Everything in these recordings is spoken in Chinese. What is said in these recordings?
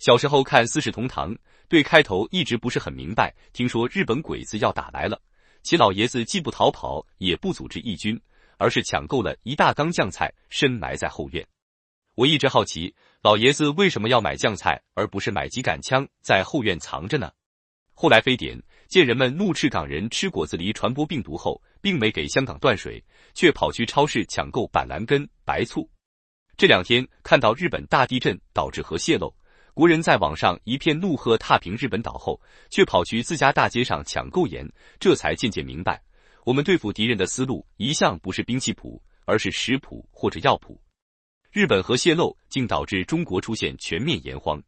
小时候看《四世同堂》，对开头一直不是很明白。听说日本鬼子要打来了，其老爷子既不逃跑，也不组织义军，而是抢购了一大缸酱菜，深埋在后院。我一直好奇，老爷子为什么要买酱菜，而不是买几杆枪在后院藏着呢？后来非典，见人们怒斥港人吃果子狸传播病毒后，并没给香港断水，却跑去超市抢购板蓝根、白醋。这两天看到日本大地震导致核泄漏。国人在网上一片怒喝，踏平日本岛后，却跑去自家大街上抢购盐，这才渐渐明白，我们对付敌人的思路一向不是兵器谱，而是食谱或者药谱。日本核泄漏竟导致中国出现全面盐荒，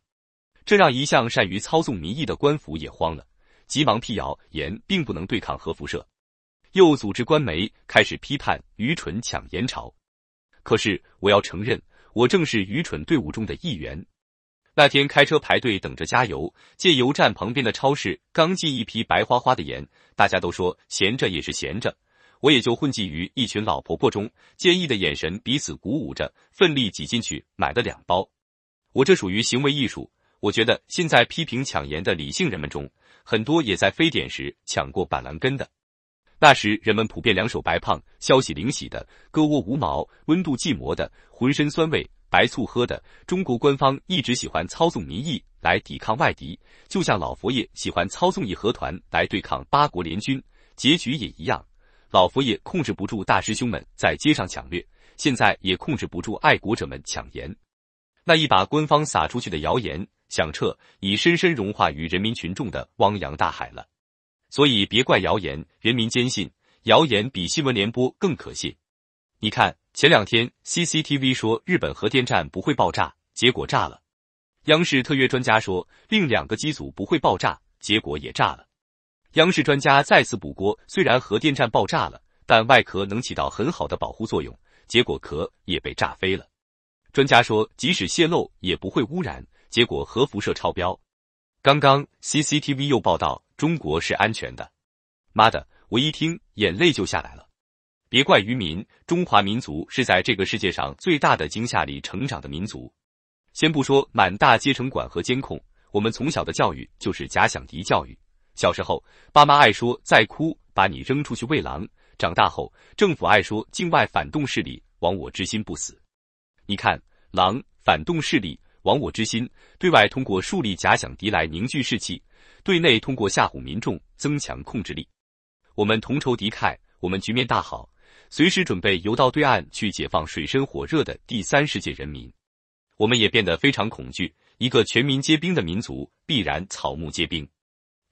这让一向善于操纵民意的官府也慌了，急忙辟谣盐并不能对抗核辐射，又组织官媒开始批判愚蠢抢盐潮。可是，我要承认，我正是愚蠢队伍中的一员。那天开车排队等着加油，借油站旁边的超市刚进一批白花花的盐，大家都说闲着也是闲着，我也就混迹于一群老婆婆中，坚毅的眼神彼此鼓舞着，奋力挤进去买了两包。我这属于行为艺术。我觉得现在批评抢盐的理性人们中，很多也在非典时抢过板蓝根的。那时人们普遍两手白胖，消息灵犀的，胳窝无毛，温度计磨的，浑身酸味。白醋喝的，中国官方一直喜欢操纵民意来抵抗外敌，就像老佛爷喜欢操纵义和团来对抗八国联军，结局也一样。老佛爷控制不住大师兄们在街上抢掠，现在也控制不住爱国者们抢盐。那一把官方撒出去的谣言，响彻已深深融化于人民群众的汪洋大海了。所以别怪谣言，人民坚信谣言比新闻联播更可信。你看。前两天，CCTV 说日本核电站不会爆炸，结果炸了。央视特约专家说另两个机组不会爆炸，结果也炸了。央视专家再次补锅，虽然核电站爆炸了，但外壳能起到很好的保护作用，结果壳也被炸飞了。专家说即使泄漏也不会污染，结果核辐射超标。刚刚 CCTV 又报道中国是安全的，妈的，我一听眼泪就下来了。别怪渔民，中华民族是在这个世界上最大的惊吓里成长的民族。先不说满大街城管和监控，我们从小的教育就是假想敌教育。小时候，爸妈爱说再哭把你扔出去喂狼；长大后，政府爱说境外反动势力亡我之心不死。你看，狼、反动势力、亡我之心，对外通过树立假想敌来凝聚士气，对内通过吓唬民众增强控制力。我们同仇敌忾，我们局面大好。随时准备游到对岸去解放水深火热的第三世界人民，我们也变得非常恐惧。一个全民皆兵的民族，必然草木皆兵，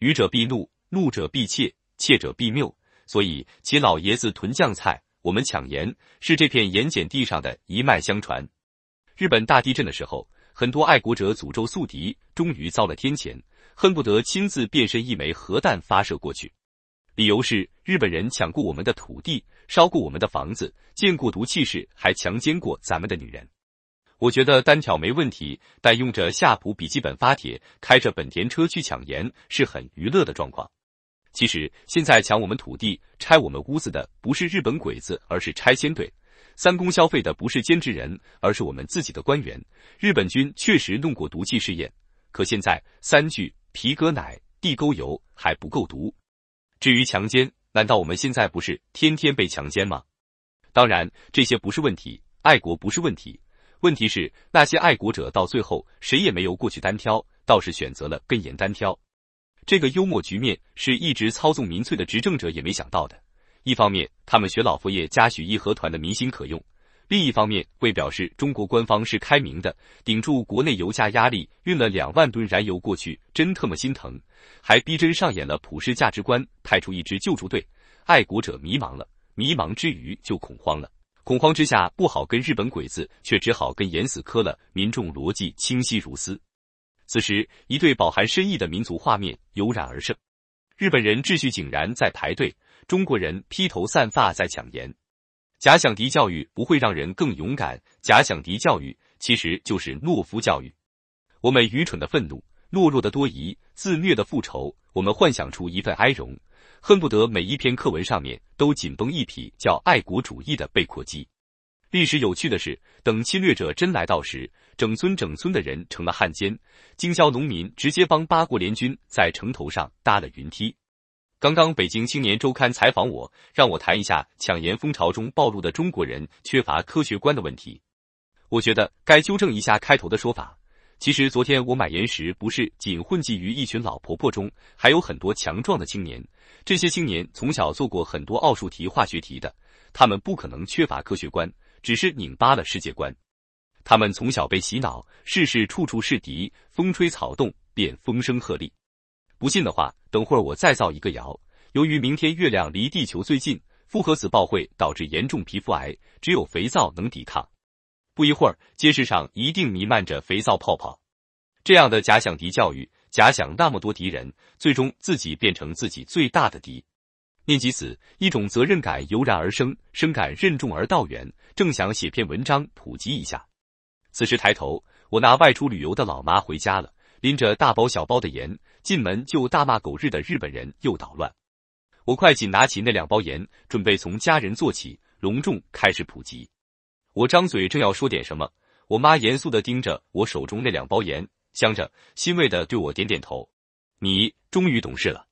愚者必怒，怒者必怯，怯者必谬。所以，其老爷子囤酱菜，我们抢盐，是这片盐碱地上的一脉相传。日本大地震的时候，很多爱国者诅咒宿敌，终于遭了天谴，恨不得亲自变身一枚核弹发射过去。理由是日本人抢过我们的土地，烧过我们的房子，见过毒气室，还强奸过咱们的女人。我觉得单挑没问题，但用着夏普笔记本发帖，开着本田车去抢盐是很娱乐的状况。其实现在抢我们土地、拆我们屋子的不是日本鬼子，而是拆迁队；三公消费的不是兼职人，而是我们自己的官员。日本军确实弄过毒气试验，可现在三聚皮革奶、地沟油还不够毒。至于强奸，难道我们现在不是天天被强奸吗？当然，这些不是问题，爱国不是问题，问题是那些爱国者到最后谁也没有过去单挑，倒是选择了跟严单挑。这个幽默局面是一直操纵民粹的执政者也没想到的。一方面，他们学老佛爷嘉许义和团的民心可用。另一方面，为表示中国官方是开明的，顶住国内油价压力，运了两万吨燃油过去，真特么心疼，还逼真上演了普世价值观，派出一支救助队，爱国者迷茫了，迷茫之余就恐慌了，恐慌之下不好跟日本鬼子，却只好跟盐死磕了。民众逻辑清晰如斯，此时，一对饱含深意的民族画面油然而生：日本人秩序井然在排队，中国人披头散发在抢盐。假想敌教育不会让人更勇敢，假想敌教育其实就是懦夫教育。我们愚蠢的愤怒，懦弱的多疑，自虐的复仇，我们幻想出一份哀荣，恨不得每一篇课文上面都紧绷一匹叫爱国主义的背阔肌。历史有趣的是，等侵略者真来到时，整村整村的人成了汉奸，经销农民直接帮八国联军在城头上搭了云梯。刚刚北京青年周刊采访我，让我谈一下抢盐风潮中暴露的中国人缺乏科学观的问题。我觉得该纠正一下开头的说法。其实昨天我买盐时，不是仅混迹于一群老婆婆中，还有很多强壮的青年。这些青年从小做过很多奥数题、化学题的，他们不可能缺乏科学观，只是拧巴了世界观。他们从小被洗脑，事事处处是敌，风吹草动便风声鹤唳。不信的话，等会儿我再造一个谣。由于明天月亮离地球最近，复合子爆会导致严重皮肤癌，只有肥皂能抵抗。不一会儿，街市上一定弥漫着肥皂泡泡。这样的假想敌教育，假想那么多敌人，最终自己变成自己最大的敌。念及此，一种责任感油然而生，深感任重而道远。正想写篇文章普及一下。此时抬头，我那外出旅游的老妈回家了，拎着大包小包的盐。进门就大骂狗日的日本人又捣乱，我会计拿起那两包盐，准备从家人做起，隆重开始普及。我张嘴正要说点什么，我妈严肃地盯着我手中那两包盐，香着欣慰地对我点点头：“你终于懂事了。”